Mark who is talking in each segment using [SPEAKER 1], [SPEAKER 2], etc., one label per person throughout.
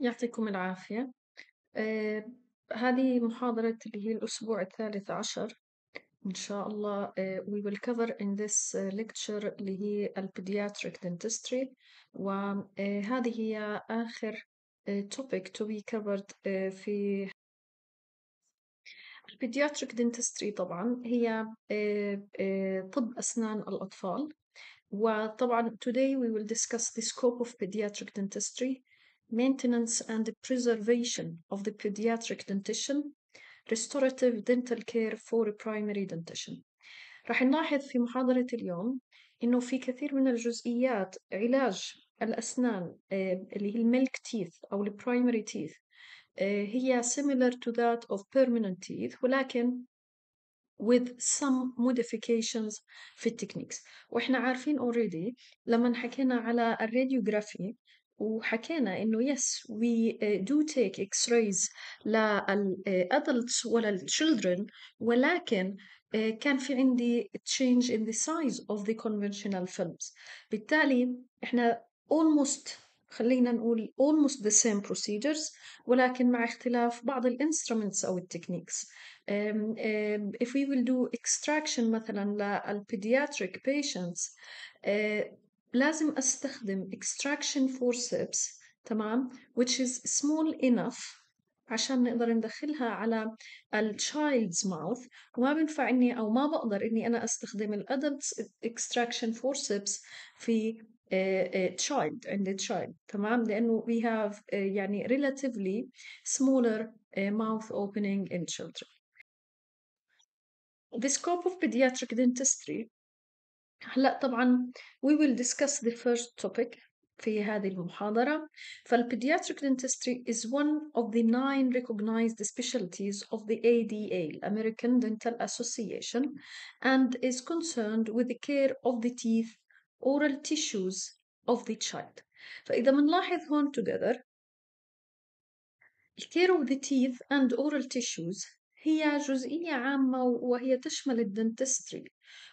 [SPEAKER 1] يعطيكم العافية آه، هذه محاضرة اللي هي الأسبوع الثالث عشر إن شاء الله آه، we will cover in this lecture اللي هي pediatric dentistry وهذه هي آخر topic to be covered في pediatric dentistry طبعا هي طب أسنان الأطفال وطبعا today we will discuss the scope of pediatric dentistry maintenance and preservation of the pediatric dentition restorative dental care for primary dentition راح نلاحظ في محاضرة اليوم إنه في كثير من الجزئيات علاج الأسنان اللي هي الملك تيث أو البرايمري تيث هي similar to that of permanent teeth ولكن with some modifications في التكنيكس واحنا عارفين already لما حكينا على الراديوغرافي وحكينا انه يس وي دو تيك اكس رايز للادلتس وللتشيلدرن ولكن كان في عندي change in the size of the conventional films بالتالي احنا almost خلينا نقول almost the same procedures ولكن مع اختلاف بعض ال instruments أو التكنيكس um, um, if we will do extraction مثلا pediatric patients uh, لازم أستخدم extraction forceps تمام which is small enough عشان نقدر ندخلها على child's mouth وما بنفع إني أو ما بقدر إني أنا أستخدم الادلت extraction forceps في uh, uh, child عند child تمام لأنه we have uh, يعني relatively smaller mouth opening in children The scope of pediatric dentistry هلا طبعا we will discuss the first topic في هذه المحاضرة فالبيدياتريك dentistry is one of the nine recognized specialties of the ADA, American Dental Association, and is concerned with the care of the teeth, oral tissues of the child. فإذا بنلاحظ هون together care of the teeth and oral tissues هي جزئية عامة وهي تشمل الدنتستري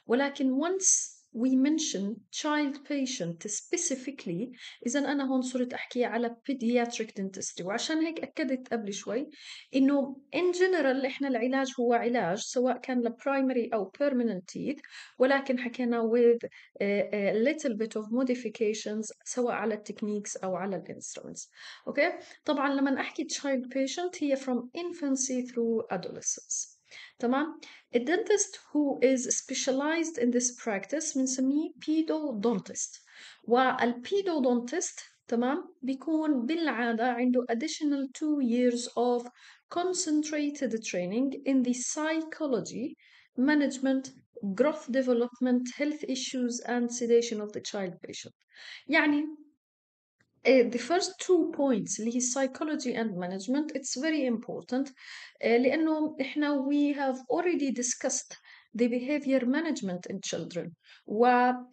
[SPEAKER 1] ولكن once we mentioned child patient specifically اذا انا هون صرت احكي على pediatric dentistry وعشان هيك اكدت قبل شوي انه in general احنا العلاج هو علاج سواء كان primary او permanent teeth ولكن حكينا with a little bit of modifications سواء على التكنيكس او على الانسترومنتس اوكي okay? طبعا لما احكي child patient هي from infancy through adolescence تمام A dentist who is specialized in this practice بنسميه pedodontist dentist, تمام بيكون بالعادة عنده additional two years of concentrated training in the psychology management growth development health issues and sedation of the child patient يعني uh, the first two points اللي psychology and management it's very important uh, we have already discussed the behavior management in children وحكينا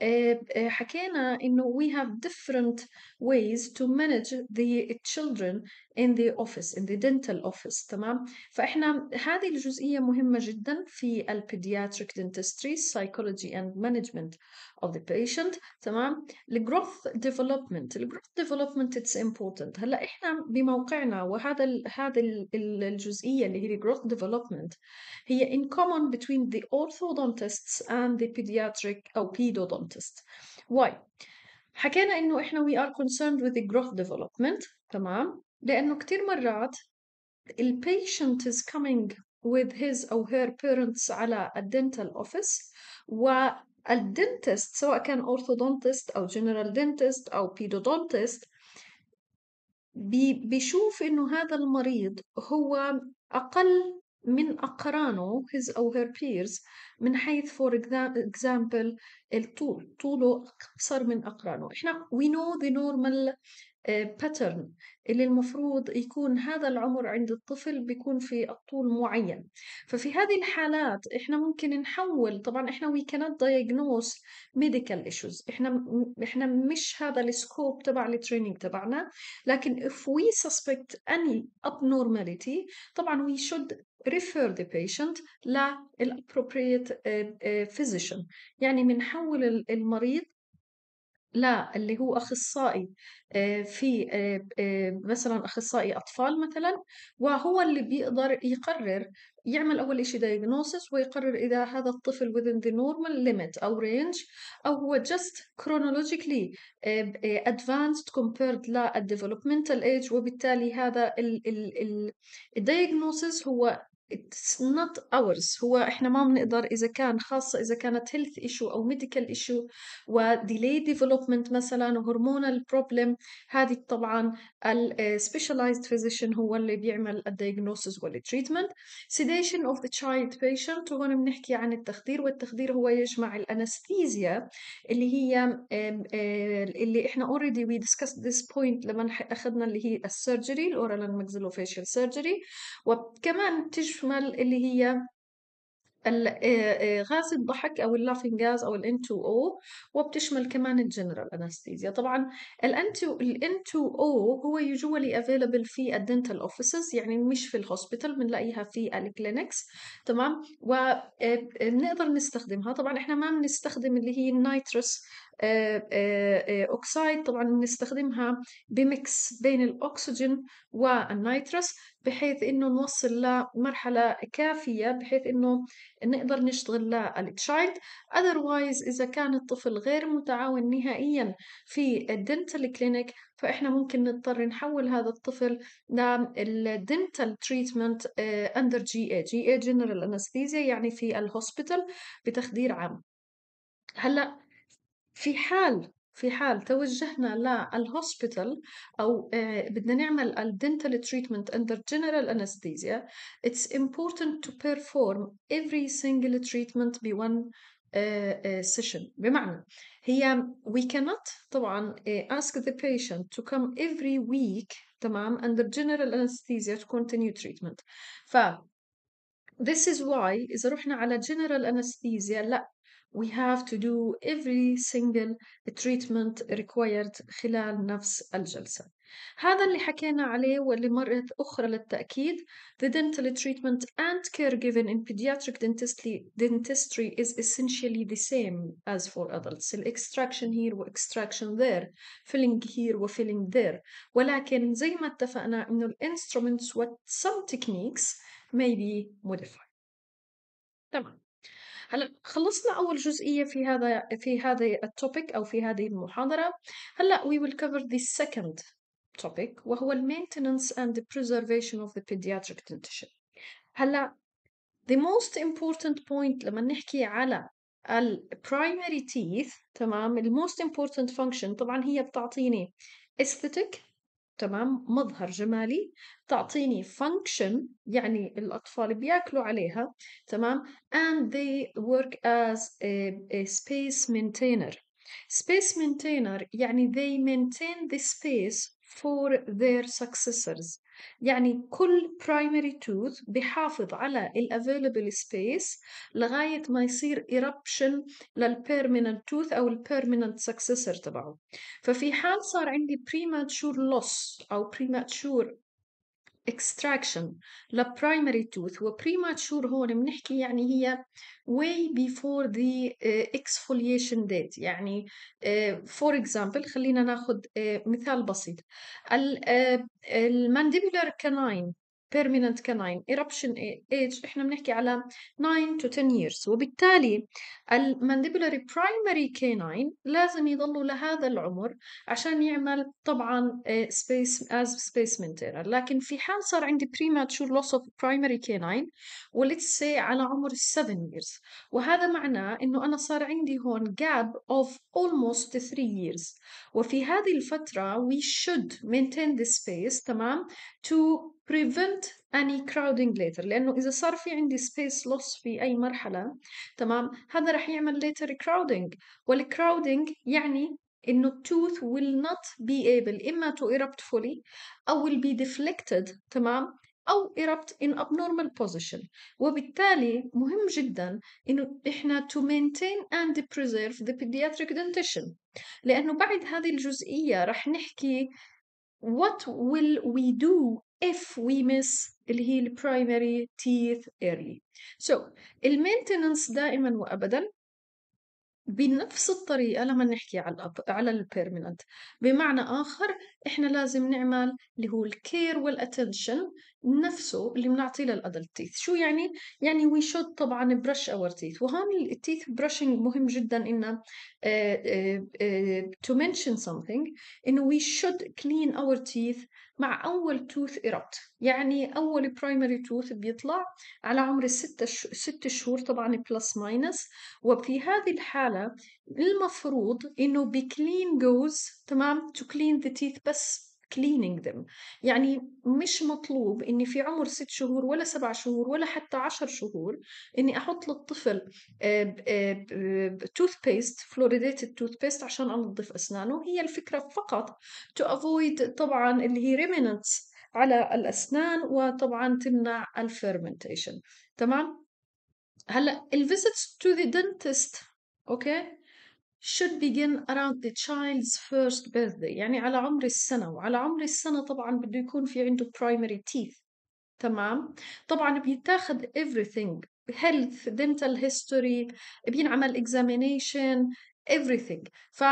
[SPEAKER 1] انه eh, eh, we have different ways to manage the children in the office in the dental office تمام فاحنا هذه الجزئيه مهمه جدا في البيدياتريك dentistry psychology and management of the patient تمام الجروث ديفلوبمنت الجروث ديفلوبمنت اتس امبورتنت هلا احنا بموقعنا وهذا ال هذا ال الجزئيه اللي هي الجروث ديفلوبمنت هي in common between the all orthodontists and the pediatric أو pedodontists. Why? حكينا إنه إحنا we are concerned with the growth development تمام؟ لأنه كتير مرات the patient is coming with his or her parents على a dental office و الدنتست سواء كان orthodontist او general dentist او pedodontist بيشوف انه هذا المريض هو اقل من أقرانه his أو her peers من حيث for example الطول طوله أقصر من أقرانه إحنا we know the normal باترن uh, اللي المفروض يكون هذا العمر عند الطفل بيكون في الطول معين ففي هذه الحالات احنا ممكن نحول طبعا احنا وي cannot diagnose medical issues احنا احنا مش هذا السكوب تبع التريننج تبعنا لكن if we suspect any abnormality طبعا we should refer the patient appropriate آه، آه، physician يعني بنحول المريض لا اللي هو اخصائي آه، في مثلا اخصائي اطفال مثلا وهو اللي بيقدر يقرر يعمل اول شيء diagnosis ويقرر اذا هذا الطفل within the normal limit او range او هو just chronologically advanced compared developmental age وبالتالي هذا الدايجنوسس هو it's not ours هو احنا ما بنقدر اذا كان خاصه اذا كانت health issue او medical issue و delay development مثلا hormonal problem هذه طبعا ال specialized physician هو اللي بيعمل ال diagnosis وال treatment sedation of the child patient وهون بنحكي عن التخدير والتخدير هو يجمع الانستيزيا اللي هي اللي احنا already we discussed this point لما اخذنا اللي هي السيرجري الاورال maxillofacial surgery وكمان تجمع تشمل اللي هي آه، آه، غاز الضحك او اللافين غاز او الان تو او وبتشمل كمان الجنرال انستيزيا طبعا الان تو الان تو او هو يوجوالي افيلبل في الدنتال اوفيسز يعني مش في الهوسبيتال بنلاقيها في الكلينكس تمام وبنقدر آه، نستخدمها طبعا احنا ما بنستخدم اللي هي النيتروس اوكسايد طبعا بنستخدمها بميكس بين الاكسجين والنيتروس بحيث انه نوصل لمرحله كافيه بحيث انه نقدر نشتغل للتشايلد اذروايز اذا كان الطفل غير متعاون نهائيا في الدنتال كلينيك فاحنا ممكن نضطر نحول هذا الطفل للدنتال تريتمنت اندر جي اي جي اي جنرال انستيزيا يعني في الهوسبيتال بتخدير عام هلا في حال في حال توجهنا للهوسبيتال او آه، بدنا نعمل الدنتال تريتمنت اندر جنرال انستيزيا اتس امبورتنت تو بيرفورم افري سنجل تريتمنت ب وان سيشن بمعنى هي وي كانت طبعا اسك ذا بيشنت تو كم افري ويك تمام اندر جنرال انستيزيا تو كونتينيو تريتمنت ف This is why إذا رحنا على general anesthesia لا we have to do every single treatment required خلال نفس الجلسة هذا اللي حكينا عليه واللي مرة أخرى للتأكيد the dental treatment and care given in pediatric dentistry, dentistry is essentially the same as for adults extraction here extraction there filling here و filling there ولكن زي ما اتفقنا إنه ال instruments و some techniques may be modified تمام هلا خلصنا أول جزئية في هذا في هذا التوبيك أو في هذه المحاضرة هلا we will cover the second topic وهو ال maintenance and the preservation of the pediatric dentition هلا the most important point لما نحكي على ال primary teeth تمام ال most important function طبعا هي بتعطيني aesthetic تمام مظهر جمالي تعطيني function يعني الأطفال بياكلوا عليها تمام and they work as a, a space maintainer space maintainer يعني they maintain the space for their successors يعني كل primary tooth بحافظ على ال available space لغاية ما يصير eruption لل permanent tooth أو ال permanent successor تبعه ففي حال صار عندي premature loss أو premature extraction للبرايمري tooth وبريماتشور هون بنحكي يعني هي way before the uh, exfoliation date يعني uh, for example خلينا ناخذ uh, مثال بسيط ال, uh, canine permanent canine eruption age احنا بنحكي على 9 to 10 years وبالتالي المانديبولاري primary canine لازم يضلوا لهذا العمر عشان يعمل طبعا space as spacement error لكن في حال صار عندي premature loss of primary canine وليتس سي على عمر 7 years وهذا معناه انه انا صار عندي هون gap of almost 3 years وفي هذه الفترة we should maintain this space تمام to prevent any crowding later لأنه إذا صار في عندي space loss في أي مرحلة تمام هذا رح يعمل later crowding والcrowding يعني إنه tooth will not be able إما to erupt fully أو will be deflected تمام أو erupt in abnormal position وبالتالي مهم جدا إنه إحنا to maintain and preserve the pediatric dentition لأنه بعد هذه الجزئية رح نحكي what will we do if we miss اللي هي ال primary teeth early so ال maintenance دائما وأبدا بنفس الطريقة لما نحكي على ال على permanent بمعنى آخر احنا لازم نعمل اللي هو الكير والاتنشن نفسه اللي بنعطيه للادلت تيث شو يعني يعني وي شود طبعا برش اور تيث وهون التيث برشنج مهم جدا انه تو منشن سمثينج انه وي شود كلين اور تيث مع اول توث ايربت يعني اول برايمري توث بيطلع على عمر الستة ست شهور طبعا بلس ماينس وفي هذه الحاله المفروض انه بكلين جوز تمام to clean the teeth بس cleaning them يعني مش مطلوب اني في عمر ست شهور ولا سبع شهور ولا حتى عشر شهور اني احط للطفل توث بيست فلوريديتد توث بيست عشان انظف اسنانه هي الفكره فقط to avoid طبعا اللي هي remnants على الاسنان وطبعا تمنع الفيرمنتيشن تمام هلا الفيزيتس تو ذا دنتست اوكي should begin around the child's first birthday يعني على عمر السنة وعلى عمر السنة طبعا بده يكون في عنده primary teeth تمام طبعا بيتاخد everything health dental history بينعمل examination everything ف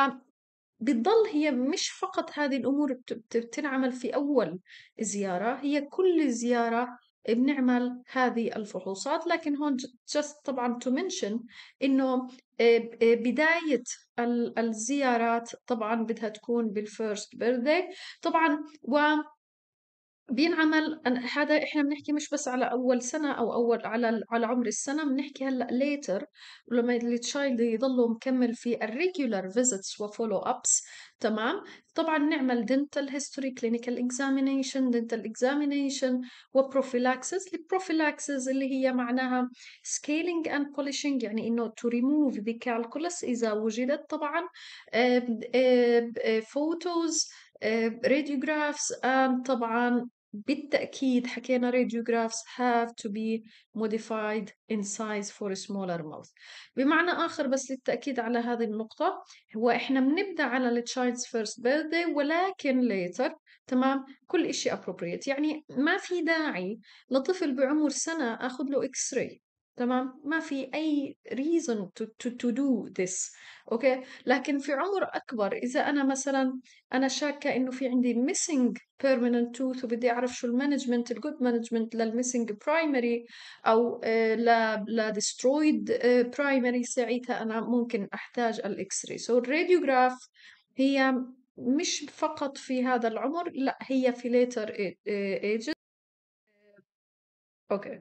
[SPEAKER 1] بتضل هي مش فقط هذه الأمور بتنعمل في أول زيارة هي كل زيارة بنعمل هذه الفحوصات لكن هون just طبعا to mention إنه إيه، إيه، بداية الزيارات طبعا بدها تكون بالفيرست بيرثدي طبعا و بينعمل هذا احنا بنحكي مش بس على اول سنه او اول على على عمر السنه بنحكي هلا ليتر لما التشايلد يضلوا مكمل في الريجولار فيزيتس وفولو ابس تمام طبعا نعمل دنتال هيستوري كلينيكال اكزامينيشن دنتال اكزامينيشن وبروفيلاكسس البروفيلاكسس اللي هي معناها سكيلينج اند بولشينج يعني انه تو ريموف ذا كالكولس اذا وجدت طبعا فوتوز آه، راديوغرافز آه، آه، طبعا بالتأكيد حكينا radiographs have to be modified in size for a smaller mouth بمعنى آخر بس للتأكيد على هذه النقطة هو إحنا بنبدأ على the child's first birthday ولكن later تمام كل إشي appropriate يعني ما في داعي لطفل بعمر سنة أخذ له X-ray تمام ما في أي reason to, to, to do this أوكي لكن في عمر أكبر إذا أنا مثلا أنا شاكة إنه في عندي missing permanent tooth وبدي أعرف شو المانجمنت الجود مانجمنت للميسنج primary أو آه، ل destroyed آه، primary ساعتها أنا ممكن أحتاج الإكس راي سو الراديوغراف هي مش فقط في هذا العمر لا هي في later آه، ages أوكي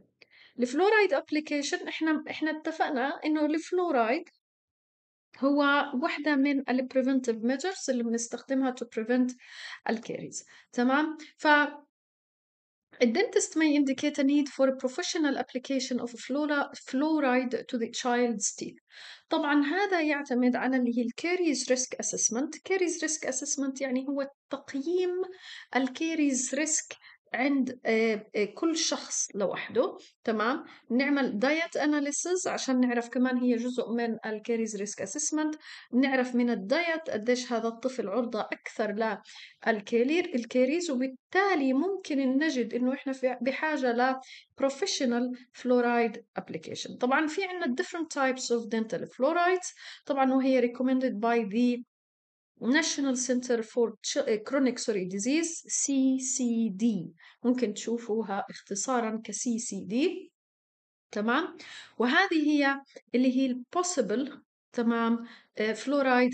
[SPEAKER 1] الفلورايد ابلكيشن احنا احنا اتفقنا انه الفلورايد هو واحدة من preventive measures اللي بنستخدمها to prevent الكاريز تمام ف A dentist may indicate a need for a professional application of fluoride to the child's teeth. طبعا هذا يعتمد على اللي هي الكاريز ريسك اسسمنت، كاريز ريسك اسسمنت يعني هو تقييم الكاريز ريسك عند آه، آه، كل شخص لوحده تمام نعمل دايت اناليسز عشان نعرف كمان هي جزء من الكاريز ريسك اسسمنت نعرف من الدايت قديش هذا الطفل عرضة اكثر للكالير الكاريز وبالتالي ممكن نجد انه احنا بحاجة لبروفيشنال فلورايد ابلكيشن طبعا في عندنا different types of dental fluorides طبعا وهي recommended by the National Center for eh, Chronic Sorry Disease CCD ممكن تشوفوها اختصارا ك CCD تمام وهذه هي اللي هي possible تمام فلورايد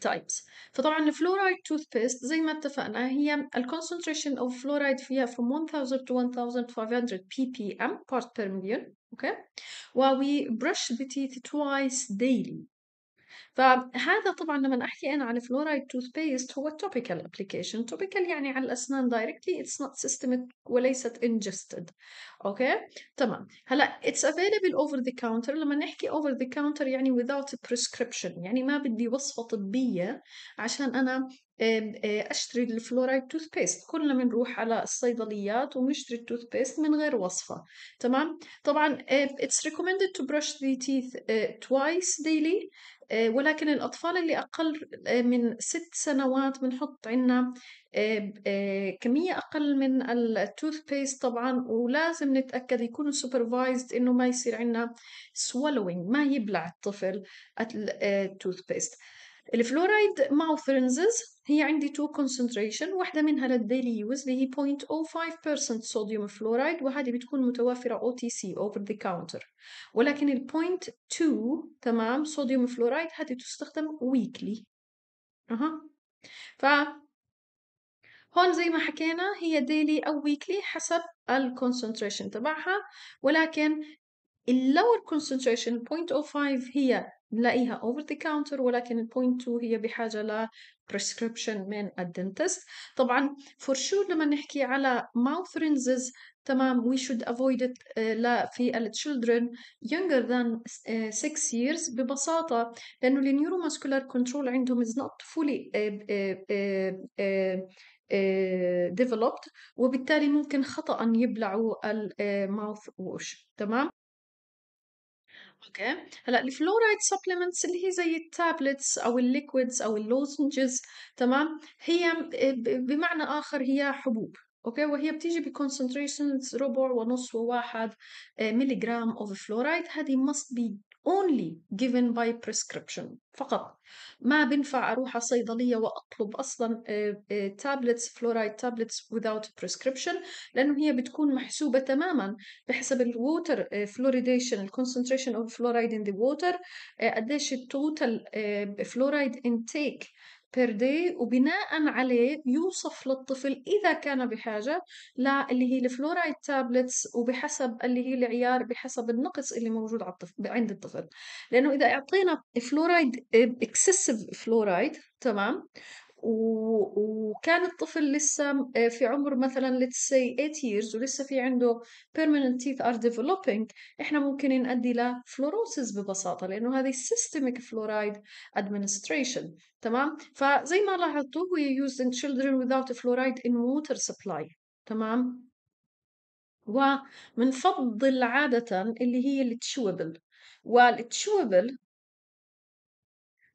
[SPEAKER 1] تايبس فطبعا الفلورايد toothpaste زي ما اتفقنا هي الكونسنتريشن اوف فلورايد فيها from 1000 to 1500 ppm parts per million اوكي okay? و we brush the teeth twice daily فهذا طبعا لما احكي انا عن فلورايد توث بيست هو توبيكال ابلكيشن توبيكال يعني على الاسنان دايركتلي اتس نوت سيستميك وليست انجستد اوكي تمام هلا اتس افيلبل اوفر ذا كاونتر لما نحكي اوفر ذا كاونتر يعني without prescription يعني ما بدي وصفه طبيه عشان انا اشتري الفلورايد توث بيست كلنا بنروح على الصيدليات وبنشتري التوث بيست من غير وصفه تمام طبعا اتس ريكومندد تو brush ذا تيث twice daily آه، ولكن الأطفال اللي أقل آه، من ست سنوات بنحط عنا آه، كمية أقل من التوث بيست طبعا ولازم نتأكد يكون سوبرفايزد إنه ما يصير عنا سوالوينج ما يبلع الطفل التوث بيست الفلورايد ماوث رينزز هي عندي تو كونسنتريشن واحده منها للديلي يوز اللي هي 0.05% صوديوم فلورايد وهذه بتكون متوافره او تي سي اوفر ذا كاونتر ولكن ال 0.2 تمام صوديوم فلورايد هذه تستخدم ويكلي اها ف هون زي ما حكينا هي ديلي أو ويكلي حسب الكونسنتريشن تبعها ولكن اللور كونسنتريشن 0.05 هي نلاقيها اوفر ذا كاونتر ولكن ال 0.2 هي بحاجه ل prescription من الدنتست طبعا فور شور sure لما نحكي على ماوث رينزز تمام وي شود افويد ات لا في التشيلدرن younger than 6 آه، years ببساطه لانه النيورو ماسكولار كنترول عندهم از نوت فولي ديفلوبد وبالتالي ممكن خطا يبلعوا الماوث آه، ووش تمام أوكي هلا الفلورايد سبلمنتس اللي هي زي التابلتس او الليكويدز او اللوزنجز تمام هي بمعنى اخر هي حبوب اوكي وهي بتيجي بكونسنتريشنز ربع ونص وواحد ملغرام اوف فلورايد هذه must be only given by prescription فقط ما بنفع أروح على صيدليه وأطلب أصلا تابلتس فلورايد تابلتس without prescription لأنه هي بتكون محسوبة تماما بحسب الووتر فلوريديشن آه، concentration of فلورايد in the water آه، قديش التوتال فلورايد انتيك بير داي وبناء عليه يوصف للطفل اذا كان بحاجه للي هي الفلورايد تابلتس وبحسب اللي هي العيار بحسب النقص اللي موجود على الطفل عند الطفل لانه اذا اعطينا فلورايد اكسسيف فلورايد تمام وكان الطفل لسه في عمر مثلا let's say 8 years ولسه في عنده permanent teeth are developing احنا ممكن نؤدي fluorosis ببساطة لأنه هذه systemic fluoride administration تمام فزي ما لاحظتوا we used in children without fluoride in water supply تمام ومنفضل عادة اللي هي التشوبل والتشوبل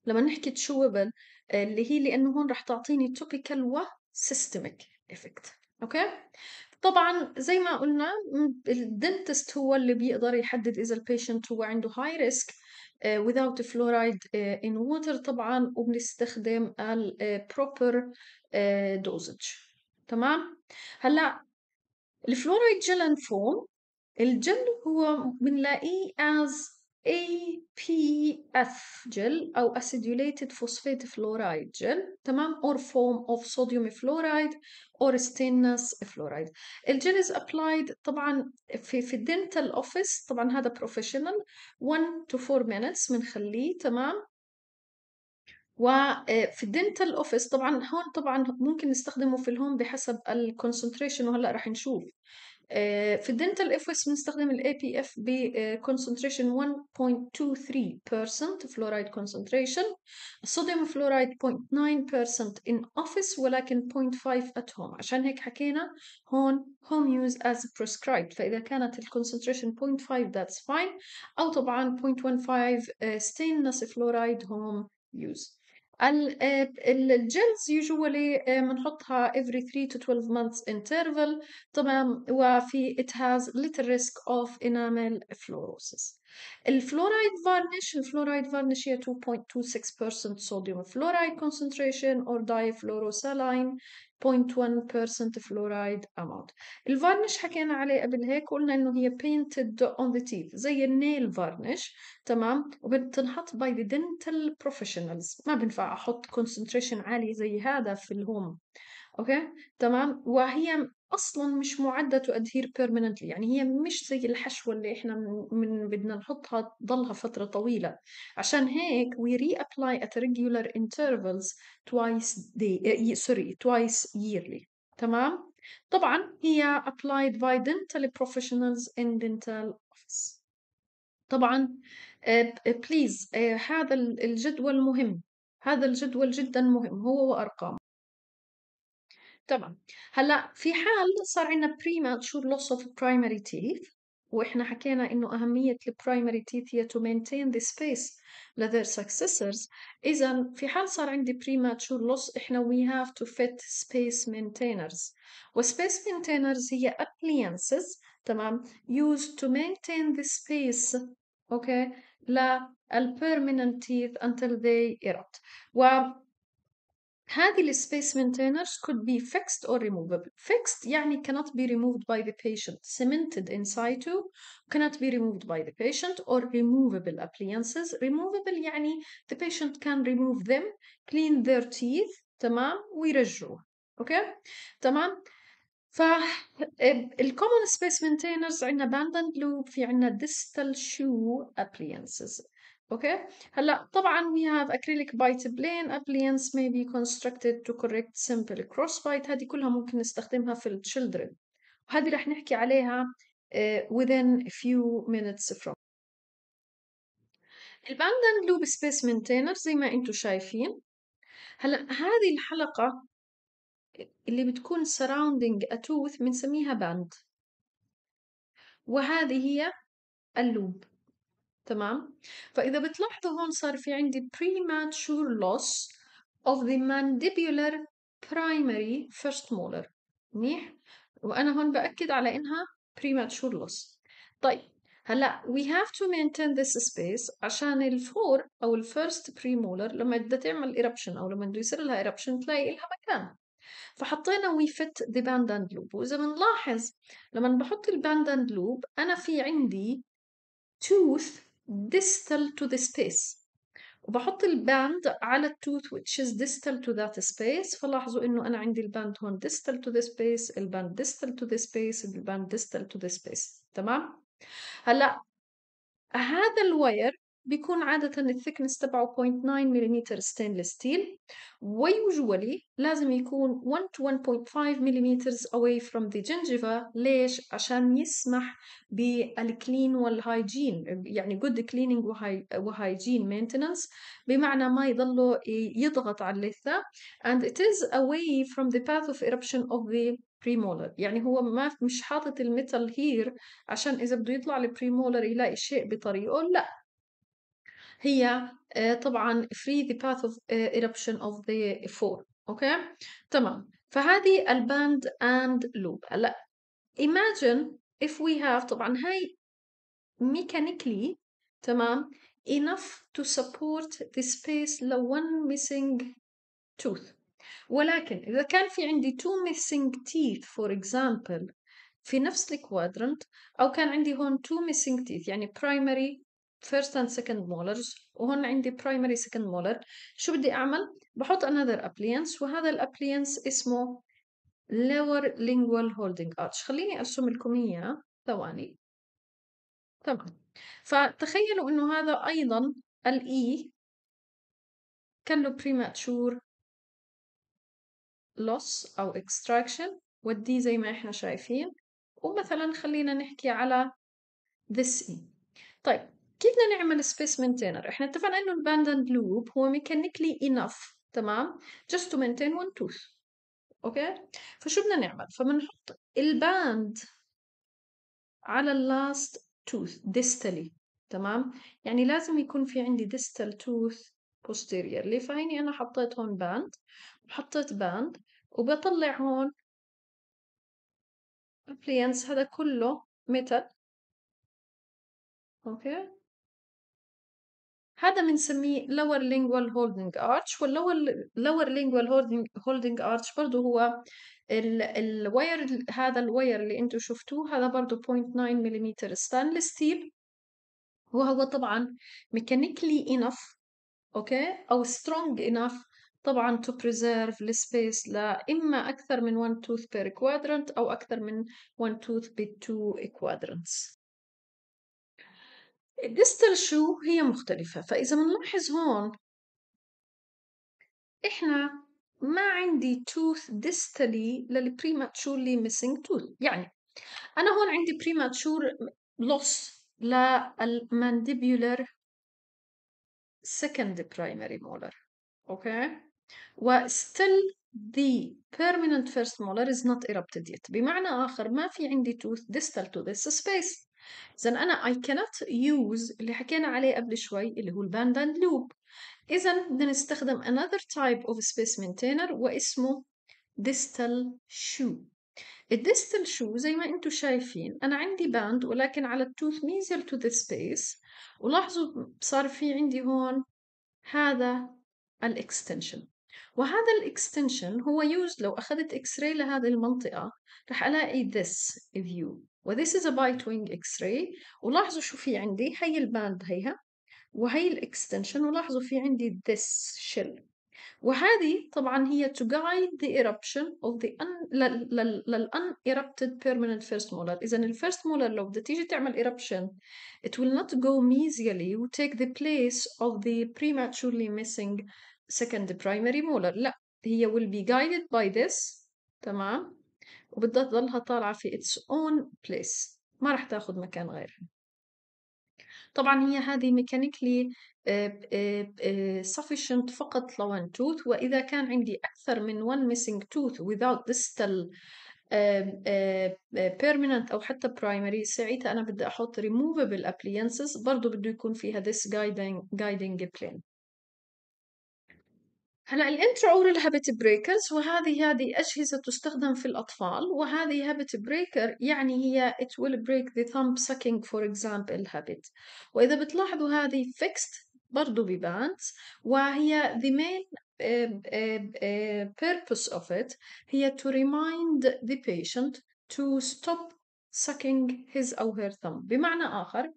[SPEAKER 1] لما نحكي تشوبل اللي هي لانه هون رح تعطيني توبيكال و سيستميك افكت اوكي طبعا زي ما قلنا الدنتست هو اللي بيقدر يحدد اذا البيشنت هو عنده هاي آه، ريسك without fluoride آه، in water طبعا وبنستخدم ال آه، proper dosage تمام هلا الفلورايد جل فوم الجل هو بنلاقيه as APF gel أو acidulated phosphate fluoride gel تمام or form of sodium fluoride or stainless fluoride الجل is applied طبعا في في dental office طبعا هذا بروفيشنال 1 to 4 minutes بنخليه تمام وفي dental office طبعا هون طبعا ممكن نستخدمه في الهوم بحسب الكونسنتريشن وهلا رح نشوف آه، في الدنتال افوس بنستخدم الاي بي اف آه، concentration 1.23% فلورايد concentration الصوديوم فلورايد 0.9% in office ولكن 0.5 at home عشان هيك حكينا هون home use as prescribed فاذا كانت الكونسنتريشن 0.5 that's fine او طبعا 0.15 آه، stainless فلورايد home use الجلز يوجوالي بنحطها every 3 to 12 months interval تمام وفي it has little risk of enamel fluorosis الفلورايد فارنش الفلورايد فارنش هي 2.26% صوديوم فلورايد كونسنتريشن اور داي فلوروسالين 0.1% فلورايد اماونت الفارنش حكينا عليه قبل هيك قلنا انه هي بينتد اون ذا تيث زي النيل فارنش تمام وبتنحط باي ذا دنتال بروفيشنالز ما بنفع احط كونسنتريشن عالي زي هذا في الهوم اوكي تمام وهي أصلًا مش مُعدّة to adhere permanently، يعني هي مش زي الحشوة اللي إحنا من من بدنا نحطها تضلها فترة طويلة، عشان هيك we reapply at regular intervals twice day دي سوري twice yearly تمام؟ طبعًا هي applied by dental professionals in dental office. طبعًا آه، بليز آه، هذا الجدول مهم، هذا الجدول جدًا مهم هو وأرقامه. تمام هلا في حال صار عندنا premature loss of primary teeth واحنا حكينا انه اهميه البرايمري تيث هي تو مينتين ذا سبيس لذير سكسسرز اذا في حال صار عندي بريماتشور لوس احنا وي هاف تو فيت سبيس مينتينرز وسبيس مينتينرز هي ابلينسز تمام يوز تو مينتين ذا سبيس اوكي لا البيرمننت تيث انتل ذي ايرت و هذه السبيس maintainers could be fixed or removable fixed يعني cannot be removed by the patient cemented in situ cannot be removed by the patient or removable appliances removable يعني the patient can remove them clean their teeth تمام ويرجعوها اوكي تمام common space maintainers عندنا band and loop في عندنا distal shoe appliances اوكي هلا طبعا we have acrylic bite plane appliance may be constructed to correct simple cross bite هذه كلها ممكن نستخدمها في children وهذه رح نحكي عليها within a few minutes from and loop سبيس مينتينر زي ما انتم شايفين هلا هذه الحلقة اللي بتكون surrounding a tooth بنسميها باند وهذه هي اللوب تمام فإذا بتلاحظوا هون صار في عندي premature loss of the mandibular primary first molar منيح وأنا هون بأكد على إنها premature loss طيب هلا we have to maintain this space عشان الفور او الفيرست premolar لما بدها تعمل eruption او لما بده يصير لها eruption تلاقي لها مكان فحطينا we fit the band and loop واذا بنلاحظ لما بحط الباند اند لوب انا في عندي tooth distal to the space وبحط الباند على التوث which is distal to that space فلاحظوا انه انا عندي الباند هون distal to the space الباند distal to the space الباند distal to the space تمام هلا هذا الواير بيكون عادة الثكنس تبعه 0.9 ملم ستانلس ستيل ويوجوالي لازم يكون 1 to 1.5 ملم away from the gingiva ليش؟ عشان يسمح بالكلين والهايجين يعني good cleaning وهايجين maintenance بمعنى ما يضله يضغط على اللثة and it is away from the path of eruption of the premolar يعني هو ما مش حاطط الميتال هير عشان إذا بده يطلع البريمولر يلاقي شيء بطريقه لا هي طبعا free the path of eruption of the form اوكي تمام فهذه الباند اند لوب هلا imagine if we have طبعا هاي ميكانيكلي تمام enough to support the space لو one missing tooth ولكن إذا كان في عندي two missing teeth for example في نفس الكوادرنت أو كان عندي هون two missing teeth يعني primary first and second molars وهون عندي primary second molar شو بدي أعمل؟ بحط another appliance وهذا الابلينس اسمه lower lingual holding arch خليني أرسم لكم إياه ثواني تمام فتخيلوا إنه هذا أيضا الإي كان له premature loss أو extraction والدي زي ما إحنا شايفين ومثلا خلينا نحكي على this E طيب كيف بدنا نعمل سبيس مينتينر احنا اتفقنا انه الباندند لوب هو ميكانيكلي انف تمام just to maintain one tooth اوكي فشو بدنا نعمل فبنحط الباند على اللاست tooth ديستالي تمام يعني لازم يكون في عندي distal tooth posteriorly فهيني انا حطيت هون باند وحطيت باند وبطلع هون ابلينس هذا كله ميتال اوكي هذا بنسميه lower lingual holding arch والlower lower lingual holding arch برضه هو الواير هذا الواير اللي انتوا شفتوه هذا برضه 0.9 ملم stainless steel وهو طبعا mechanically enough اوكي او strong enough طبعا to preserve السبيس لإما أكثر من 1 tooth per quadrant أو أكثر من 1 tooth per 2 quadrants الديستال شو هي مختلفة فإذا بنلاحظ هون إحنا ما عندي tooth distally للبريماتشورلي missing tooth يعني أنا هون عندي premature loss للمانديبولر second primary molar أوكي و still the permanent first molar is not erupted yet بمعنى آخر ما في عندي tooth distal to this space اذا انا I cannot use اللي حكينا عليه قبل شوي اللي هو الباند باند لوب اذا بدنا نستخدم another type of space maintainer واسمه distal shoe الديستال شو زي ما انتم شايفين انا عندي باند ولكن على التوث ميزل تو ذا سبيس ولاحظوا صار في عندي هون هذا الاكستنشن وهذا الاكستنشن هو يوز لو اخذت اكس راي لهذه المنطقه رح الاقي this view Well, this is a bite-wing X-ray. ولاحظوا شو في عندي هي الباند هيها وهي الاكستنشن ولاحظوا في عندي this shell وهذه طبعا هي to guide the eruption of the un... لل unerupted permanent first molar إذا ال 1st molar لو بدها تيجي تعمل eruption it will not go mesially Will take the place of the prematurely missing second primary molar لا هي will be guided by this تمام وبدها تضلها طالعة في its own place ما رح تاخذ مكان غيرها طبعا هي هذه ميكانيكلي sufficient فقط لون tooth وإذا كان عندي أكثر من one missing tooth without distal permanent أو حتى primary ساعتها أنا بدي أحط removable appliances برضو بده يكون فيها this guiding, guiding plane هلا الانترا اورال هابت بريكرز وهذه هذه اجهزه تستخدم في الاطفال وهذه هابت بريكر يعني هي it will break the thumb sucking for example habit واذا بتلاحظوا هذه fixed برضو ببانز وهي the main purpose of it هي to remind the patient to stop sucking his أو her thumb بمعنى آخر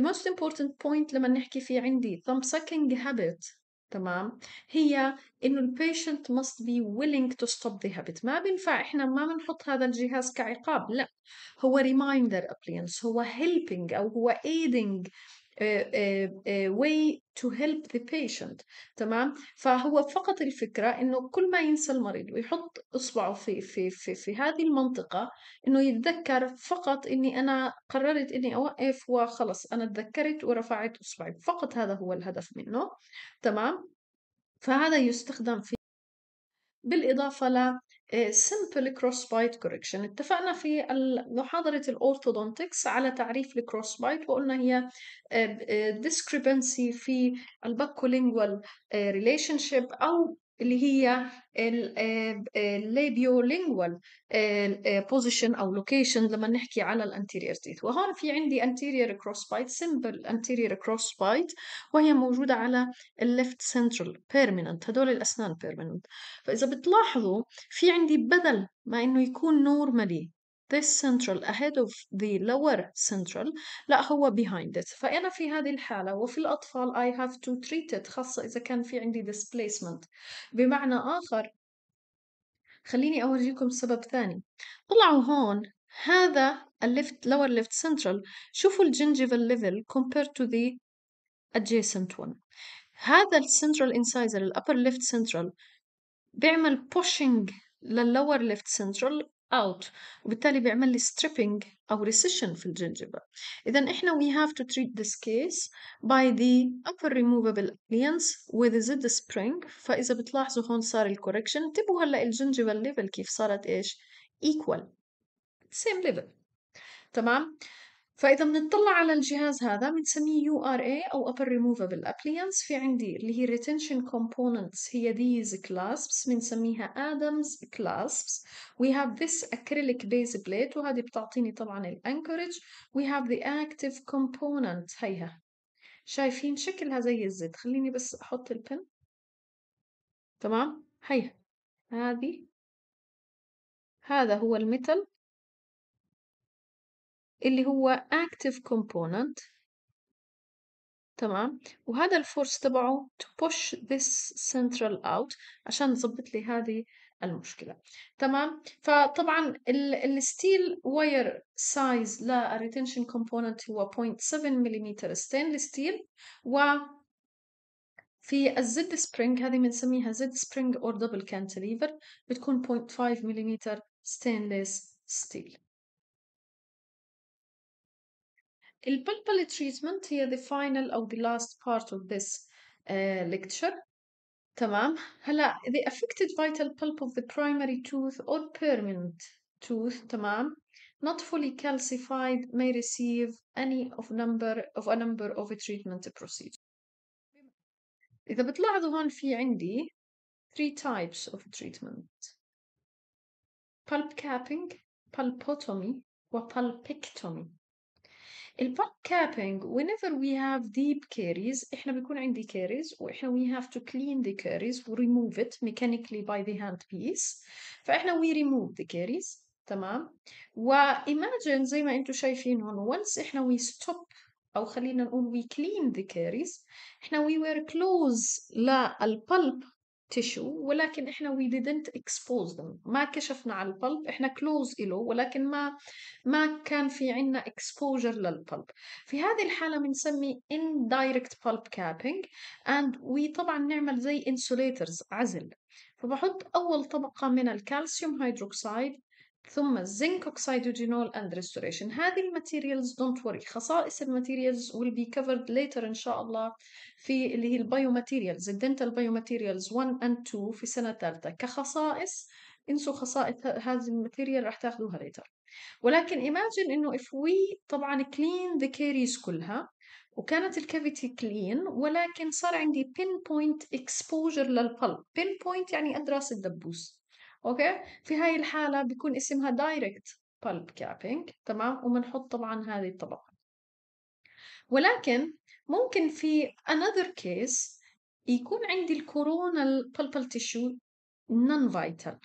[SPEAKER 1] the most important point لما نحكي في عندي thumb sucking habit تمام هي انه البيشنت must be willing to stop the habit ما بينفع احنا ما بنحط هذا الجهاز كعقاب لا هو reminder appliance هو helping او هو aiding آه، آه، آه، way to help the patient تمام فهو فقط الفكرة انه كل ما ينسى المريض ويحط اصبعه في في في, في هذه المنطقة انه يتذكر فقط اني انا قررت اني اوقف وخلص انا تذكرت ورفعت اصبعي فقط هذا هو الهدف منه تمام فهذا يستخدم في بالإضافة ل آه، simple cross bite correction اتفقنا في محاضرة الأورثودونتكس على تعريف الكروس بايت وقلنا هي آه، آه، discrepancy في الباكولينجوال relationship أو اللي هي الليبيو لينجوال بوزيشن او لوكيشن لما نحكي على الانتيرير تيث وهون في عندي انتيرير كروس بايت سمبل انتيرير كروس بايت وهي موجوده على الليفت سنترال بيرمننت هدول الاسنان بيرمننت فاذا بتلاحظوا في عندي بدل ما انه يكون نورمالي this central ahead of the lower central لا هو behind it فأنا في هذه الحالة وفي الأطفال I have to treat it خاصة إذا كان في عندي displacement بمعنى آخر خليني أورجيكم سبب ثاني طلعوا هون هذا الليفت lower left central شوفوا الجنجيفال level compared to the adjacent one هذا السنترال incisor الأبر ليفت central بيعمل pushing للlower left central out وبالتالي بيعمل لي stripping أو recession في الجنجبة إذا إحنا we have to treat this case by the upper removable alliance with the Z spring فإذا بتلاحظوا هون صار ال correction انتبهوا هلأ الجنجبة level كيف صارت إيش equal same level تمام فاذا بنطلع على الجهاز هذا بنسميه URA او Upper Removable Appliance في عندي اللي هي Retention Components هي ذيز Clasps بنسميها Adams Clasps وي هاف ذيس اكريليك بيز بليت وهذه بتعطيني طبعا الانكورج وي هاف ذا اكتيف كومبوننت هيها شايفين شكلها زي الزد خليني بس احط البن تمام هيها هذه هذا هو الميتال اللي هو active component تمام وهذا الفورس تبعه to push this central out عشان نظبط لي هذه المشكلة تمام فطبعا الستيل واير سايز للريتنشن كومبوننت هو 0.7 ملم ستينلس ستيل و في الزد سبرينج هذه بنسميها زد سبرينج اور دبل كانتليفر بتكون 0.5 ملم ستينلس ستيل البلبل treatment هي the final أو the last part of this uh, lecture تمام هلا the affected vital pulp of the primary tooth or permanent tooth تمام not fully calcified may receive any of number of a number of treatment procedures إذا بتلاحظوا هون في عندي three types of treatment pulp capping pulpotomy pulpectomy. البوك كابينج whenever we have deep caries احنا بيكون عندي caries واحنا we have to clean the caries و remove it mechanically by the hand piece فاحنا we remove the caries تمام و imagine زي ما انتم شايفين هون once احنا we stop او خلينا نقول we clean the caries احنا we were close للبلب تيشو ولكن احنا we didn't expose them ما كشفنا على البلب احنا كلوز له ولكن ما ما كان في عنا exposure للبلب في هذه الحالة بنسمي indirect pulp capping and we طبعا نعمل زي insulators عزل فبحط أول طبقة من الكالسيوم هيدروكسيد ثم الزنك اوكسيدوجينول اند ريستوريشن هذه الماتيريالز دونت وري خصائص الماتيريالز ويل بي كفرد ليتر ان شاء الله في اللي هي البايوماتيريالز الدنتال بايوماتيريالز 1 اند 2 في سنه ثالثه كخصائص انسوا خصائص هذه الماتيريال راح تاخذوها ليتر ولكن ايماجين انه اف وي طبعا كلين ذا كيريز كلها وكانت الكافيتي كلين ولكن صار عندي بين بوينت اكسبوجر للبلب بين بوينت يعني ادراس الدبوس اوكي في هاي الحالة بيكون اسمها دايركت بالب كابينج تمام وبنحط طبعا هذه الطبقة ولكن ممكن في another case يكون عندي الكورونا البلبل تيشو non vital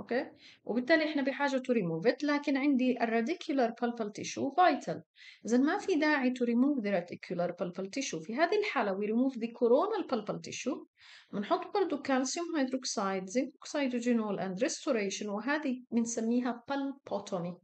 [SPEAKER 1] اوكي وبالتالي احنا بحاجه تو ريموف ات لكن عندي الراديكولار بالبال تيشو فايتال اذا ما في داعي تو ريموف ذا راديكولار بالبال تيشو في هذه الحاله وي ريموف ذا كورونال بالبال تيشو بنحط برضه كالسيوم هيدروكسيد زنك اوكسيدوجينول اند ريستوريشن وهذه بنسميها بالبوتومي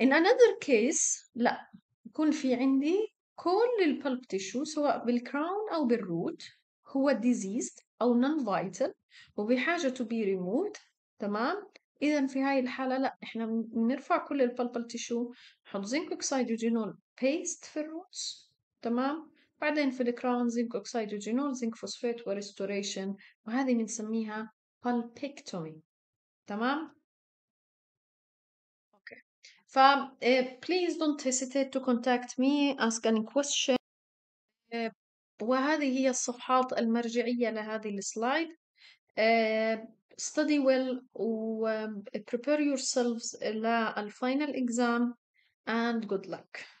[SPEAKER 1] ان انذر كيس لا يكون في عندي كل البالب تيشو سواء بالكراون او بالروت هو ديزيزد أو non vital وبحاجة to be removed تمام إذا في هاي الحالة لا إحنا بنرفع كل البلبل تيشو نحط زنك أوكسيد وجينول بيست في الروتس تمام بعدين في الكراون زنك أوكسيد وجينول زنك فوسفيت وريستوريشن وهذه بنسميها pulpectomy تمام okay. ف إيه، please don't hesitate to contact me ask any question uh, وهذه هي الصفحات المرجعية لهذه السلايد study well و prepare yourselves للفاينل exam and good luck